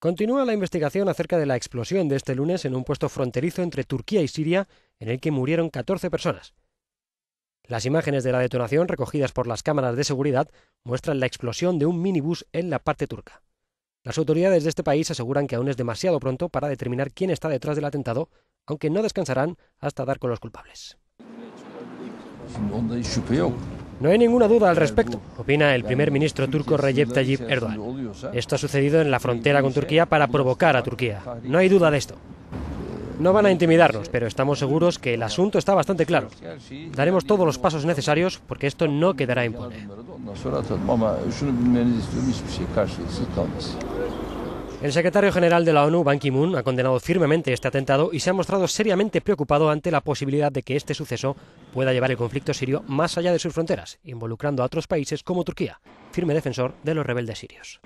Continúa la investigación acerca de la explosión de este lunes en un puesto fronterizo entre Turquía y Siria, en el que murieron 14 personas. Las imágenes de la detonación recogidas por las cámaras de seguridad muestran la explosión de un minibus en la parte turca. Las autoridades de este país aseguran que aún es demasiado pronto para determinar quién está detrás del atentado, aunque no descansarán hasta dar con los culpables. No hay ninguna duda al respecto, opina el primer ministro turco Recep Tayyip Erdogan. Esto ha sucedido en la frontera con Turquía para provocar a Turquía. No hay duda de esto. No van a intimidarnos, pero estamos seguros que el asunto está bastante claro. Daremos todos los pasos necesarios porque esto no quedará impune. El secretario general de la ONU, Ban Ki-moon, ha condenado firmemente este atentado y se ha mostrado seriamente preocupado ante la posibilidad de que este suceso pueda llevar el conflicto sirio más allá de sus fronteras, involucrando a otros países como Turquía, firme defensor de los rebeldes sirios.